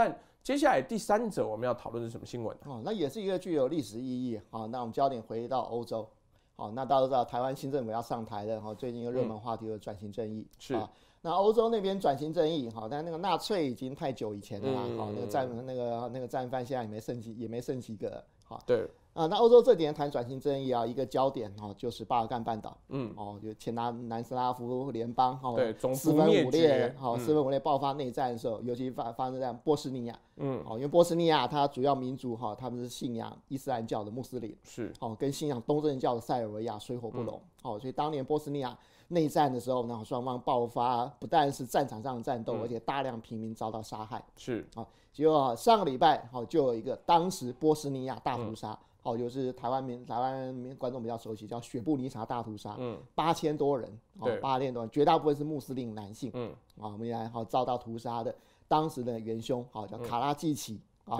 但接下来第三者我们要讨论是什么新闻？哦，那也是一个具有历史意义。好，那我们焦点回到欧洲。好，那大家都知道台湾新政府要上台了。哈，最近一个热门话题是转型正义。是啊，那欧洲那边转型正义，好，但那个纳粹已经太久以前了。哈，那个战那个那个战犯现在也没剩几也没剩几个。好，对。啊，那欧洲这年谈转型正义啊，一个焦点哈，就是巴尔干半岛。嗯，哦，就前南南斯拉夫联邦哈，对，四分五裂，哈，四分五裂爆发内战的时候，尤其发发生在波斯尼亚。嗯，哦，因为波斯尼亚它主要民族哈，他们是信仰伊斯兰教的穆斯林，是，哦，跟信仰东正教的塞尔维亚水火不容。哦，所以当年波斯尼亚内战的时候，呢，双方爆发不但是战场上的战斗，而且大量平民遭到杀害。是，啊，结果上个礼拜，哦，就有一个当时波斯尼亚大屠杀。好，就是台湾民台湾民观众比较熟悉，叫“雪布尼查大屠杀”，嗯，八千多人，对，八千多人，绝大部分是穆斯林男性，嗯，啊，我们来好遭到屠杀的，当时的元凶，好叫卡拉季奇，啊，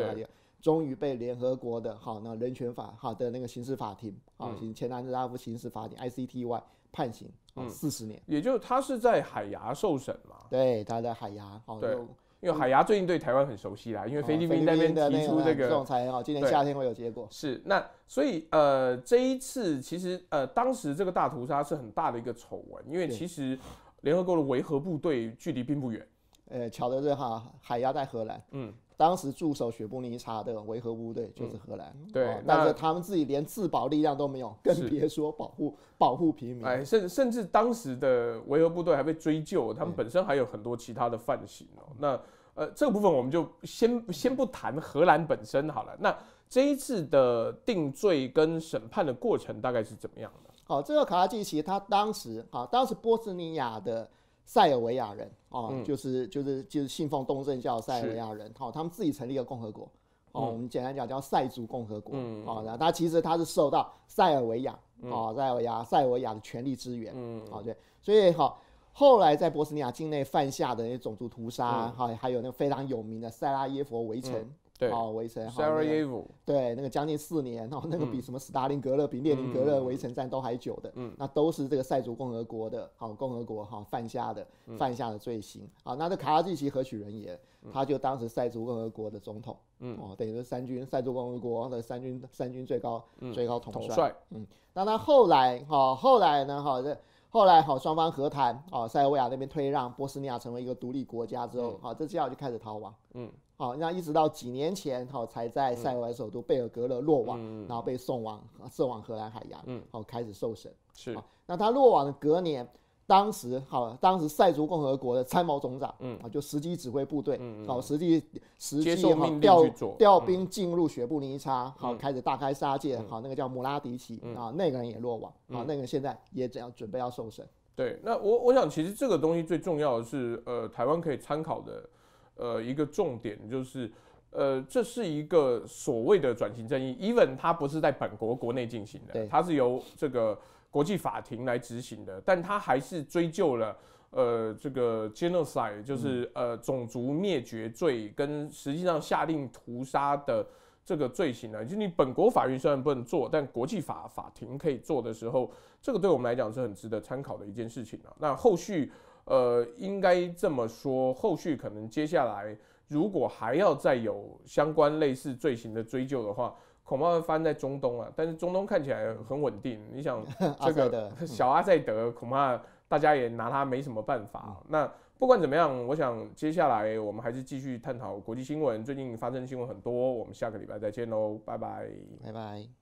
终于被联合国的，好那人权法，好的那个刑事法庭，啊，前南斯拉夫刑事法庭 （ICTY） 判刑，嗯，四十年，也就是他是在海牙受审嘛，对，他在海牙，好，就。因为海牙最近对台湾很熟悉啦，因为菲律宾那边提出这个仲裁很好，今年夏天会有结果。是那所以呃这一次其实呃当时这个大屠杀是很大的一个丑闻，因为其实联合国的维和部队距离并不远。呃，巧的是哈，海牙在荷兰，嗯。当时驻守雪布尼察的维和部队就是荷兰，对，但是他们自己连自保力量都没有，更别说保护保护平民。哎，甚甚至当时的维和部队还被追究，他们本身还有很多其他的犯行哦。那呃，这个部分我们就先先不谈荷兰本身好了。那这一次的定罪跟审判的过程大概是怎么样的？哦，这个卡拉季奇他当时啊，当时波斯尼亚的。塞尔维亚人啊，就是就是就是信奉东正教塞尔维亚人，好，他们自己成立了共和国，哦，我们简单讲叫塞族共和国，哦，后他其实他是受到塞尔维亚，哦，塞尔维亚塞尔维亚的权力支援，哦，对，所以好，后来在波斯尼亚境内犯下的那些种族屠杀，好，还有那个非常有名的塞拉耶佛围城。哦，围城，对，那个将近四年，然后那个比什么斯大林格勒、比列宁格勒围城战都还久的，嗯，那都是这个塞族共和国的，好共和国哈犯下的犯下的罪行，好，那这卡拉季奇何许人也？他就当时塞族共和国的总统，嗯，哦，等于说三军塞族共和国的三军三军最高最高统统帅，嗯，那他后来，哦、后来呢，哈这。后来好，双方和谈，啊塞尔维亚那边退让，波斯尼亚成为一个独立国家之后，好，这家伙就开始逃亡，嗯，好那一直到几年前好，才在塞尔维亚首都贝尔格勒落网，然后被送往送往荷兰海牙，嗯，好，开始受审，是，那他落网的隔年。当时好，当时塞族共和国的参谋总长，嗯啊，就实际指挥部队，嗯好，实际实际好调调兵进入雪布尼察，好，开始大开杀戒，好，那个叫穆拉迪奇啊，那个人也落网，啊，那个现在也怎样准备要受审。对，那我我想其实这个东西最重要的是，呃，台湾可以参考的，呃，一个重点就是，呃，这是一个所谓的转型正义，even 它不是在本国国内进行的，它是由这个。国际法庭来执行的，但他还是追究了呃这个 genocide，就是呃种族灭绝罪跟实际上下令屠杀的这个罪行呢。就你本国法院虽然不能做，但国际法法庭可以做的时候，这个对我们来讲是很值得参考的一件事情了。那后续呃应该这么说，后续可能接下来如果还要再有相关类似罪行的追究的话。恐怕会发生在中东啊。但是中东看起来很稳定。你想，这个小阿塞德恐怕大家也拿他没什么办法。那不管怎么样，我想接下来我们还是继续探讨国际新闻。最近发生新闻很多，我们下个礼拜再见喽，拜拜，拜拜。